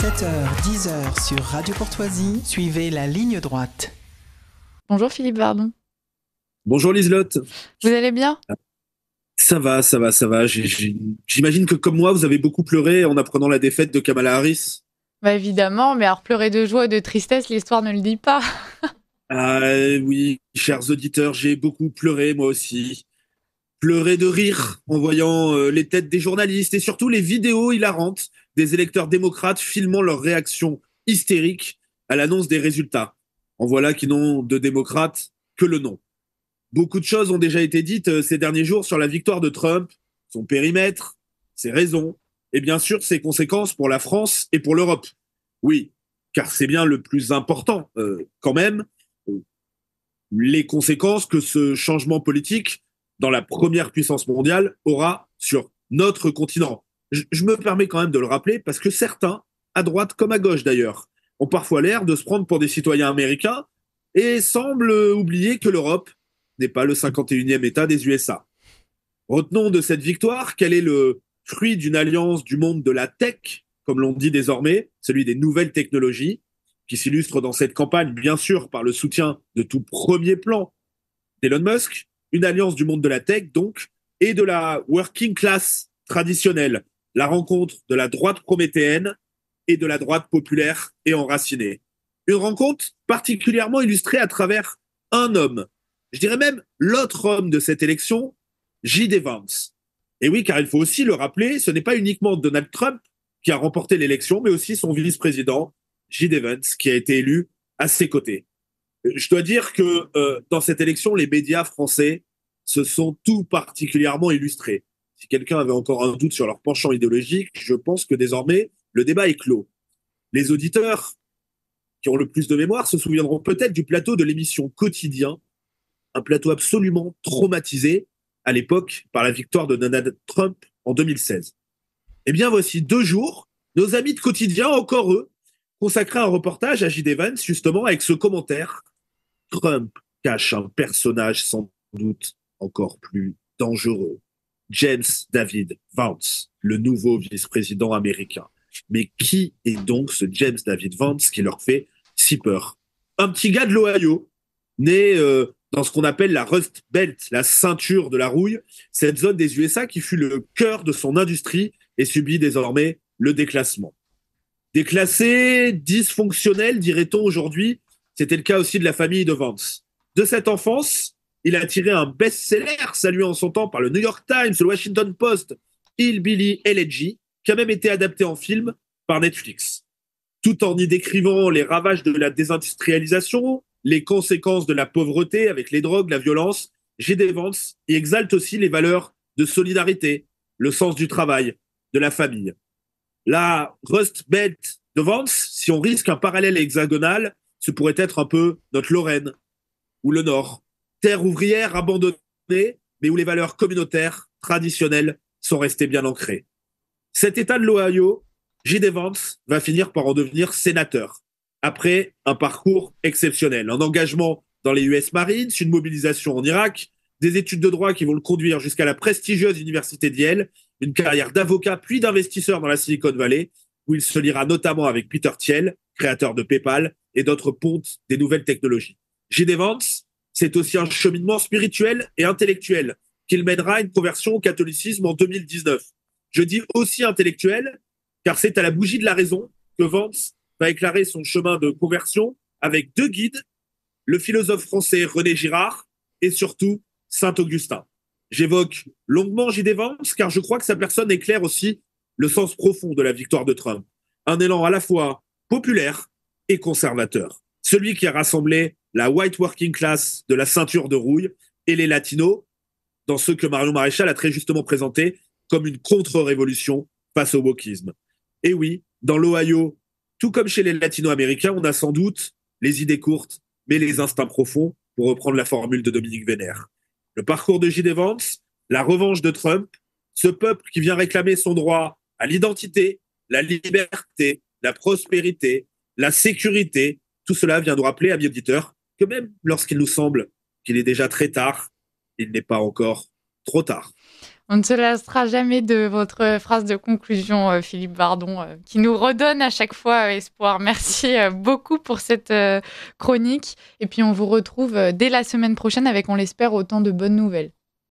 7h, 10h sur Radio Courtoisie, suivez la ligne droite. Bonjour Philippe Vardon. Bonjour Liselotte. Vous allez bien Ça va, ça va, ça va. J'imagine que comme moi, vous avez beaucoup pleuré en apprenant la défaite de Kamala Harris. Bah évidemment, mais alors pleurer de joie et de tristesse, l'histoire ne le dit pas. ah oui, chers auditeurs, j'ai beaucoup pleuré moi aussi pleurer de rire en voyant euh, les têtes des journalistes et surtout les vidéos hilarantes des électeurs démocrates filmant leur réaction hystérique à l'annonce des résultats. En voilà qui n'ont de démocrates que le nom. Beaucoup de choses ont déjà été dites euh, ces derniers jours sur la victoire de Trump, son périmètre, ses raisons, et bien sûr ses conséquences pour la France et pour l'Europe. Oui, car c'est bien le plus important euh, quand même, les conséquences que ce changement politique dans la première puissance mondiale aura sur notre continent. Je, me permets quand même de le rappeler parce que certains, à droite comme à gauche d'ailleurs, ont parfois l'air de se prendre pour des citoyens américains et semblent oublier que l'Europe n'est pas le 51e État des USA. Retenons de cette victoire qu'elle est le fruit d'une alliance du monde de la tech, comme l'on dit désormais, celui des nouvelles technologies, qui s'illustre dans cette campagne bien sûr par le soutien de tout premier plan d'Elon Musk, une alliance du monde de la tech, donc, et de la working class traditionnelle, la rencontre de la droite prométhéenne et de la droite populaire et enracinée. Une rencontre particulièrement illustrée à travers un homme, je dirais même l'autre homme de cette élection, j Vance. Et oui, car il faut aussi le rappeler, ce n'est pas uniquement Donald Trump qui a remporté l'élection, mais aussi son vice-président, J.D. Vance, qui a été élu à ses côtés je dois dire que euh, dans cette élection, les médias français se sont tout particulièrement illustrés. Si quelqu'un avait encore un doute sur leur penchant idéologique, je pense que désormais, le débat est clos. Les auditeurs qui ont le plus de mémoire se souviendront peut-être du plateau de l'émission Quotidien, un plateau absolument traumatisé à l'époque par la victoire de Donald Trump en 2016. Eh bien, voici deux jours, nos amis de Quotidien, encore eux, consacraient un reportage à J. Evans, justement, avec ce commentaire Trump cache un personnage sans doute encore plus dangereux. James David Vance, le nouveau vice-président américain. Mais qui est donc ce James David Vance qui leur fait si peur Un petit gars de l'Ohio, né euh, dans ce qu'on appelle la Rust Belt, la ceinture de la rouille, cette zone des USA qui fut le cœur de son industrie et subit désormais le déclassement. Déclassé, dysfonctionnel, dirait-on aujourd'hui, c'était le cas aussi de la famille de Vance. De cette enfance, il a tiré un best-seller salué en son temps par le New York Times, le Washington Post, Il Billy Elegy, qui a même été adapté en film par Netflix. Tout en y décrivant les ravages de la désindustrialisation, les conséquences de la pauvreté avec les drogues, la violence, J.D. Vance y exalte aussi les valeurs de solidarité, le sens du travail, de la famille. La Rust Belt de Vance, si on risque un parallèle hexagonal, ce pourrait être un peu notre Lorraine ou le Nord. Terre ouvrière abandonnée, mais où les valeurs communautaires, traditionnelles, sont restées bien ancrées. Cet État de l'Ohio, J.D. Vance va finir par en devenir sénateur, après un parcours exceptionnel, un engagement dans les US Marines, une mobilisation en Irak, des études de droit qui vont le conduire jusqu'à la prestigieuse université d'Yale, une carrière d'avocat puis d'investisseur dans la Silicon Valley, où il se liera notamment avec Peter Thiel, créateur de PayPal, et d'autres pontes des nouvelles technologies. J.D. Vance, c'est aussi un cheminement spirituel et intellectuel qu'il mènera à une conversion au catholicisme en 2019. Je dis aussi intellectuel, car c'est à la bougie de la raison que Vance va éclairer son chemin de conversion avec deux guides, le philosophe français René Girard et surtout Saint Augustin. J'évoque longuement J.D. Vance, car je crois que sa personne éclaire aussi le sens profond de la victoire de Trump. Un élan à la fois populaire et conservateur. Celui qui a rassemblé la white working class de la ceinture de rouille et les latinos dans ce que Mario Maréchal a très justement présenté comme une contre-révolution face au wokisme. Et oui, dans l'Ohio, tout comme chez les latino-américains, on a sans doute les idées courtes, mais les instincts profonds, pour reprendre la formule de Dominique Vénère. Le parcours de J.D. Vance, la revanche de Trump, ce peuple qui vient réclamer son droit à l'identité, la liberté, la prospérité, la sécurité, tout cela vient de rappeler à mes auditeurs que même lorsqu'il nous semble qu'il est déjà très tard, il n'est pas encore trop tard. On ne se lassera jamais de votre phrase de conclusion, euh, Philippe Bardon, euh, qui nous redonne à chaque fois euh, espoir. Merci beaucoup pour cette chronique. Et puis on vous retrouve dès la semaine prochaine avec, on l'espère, autant de bonnes nouvelles.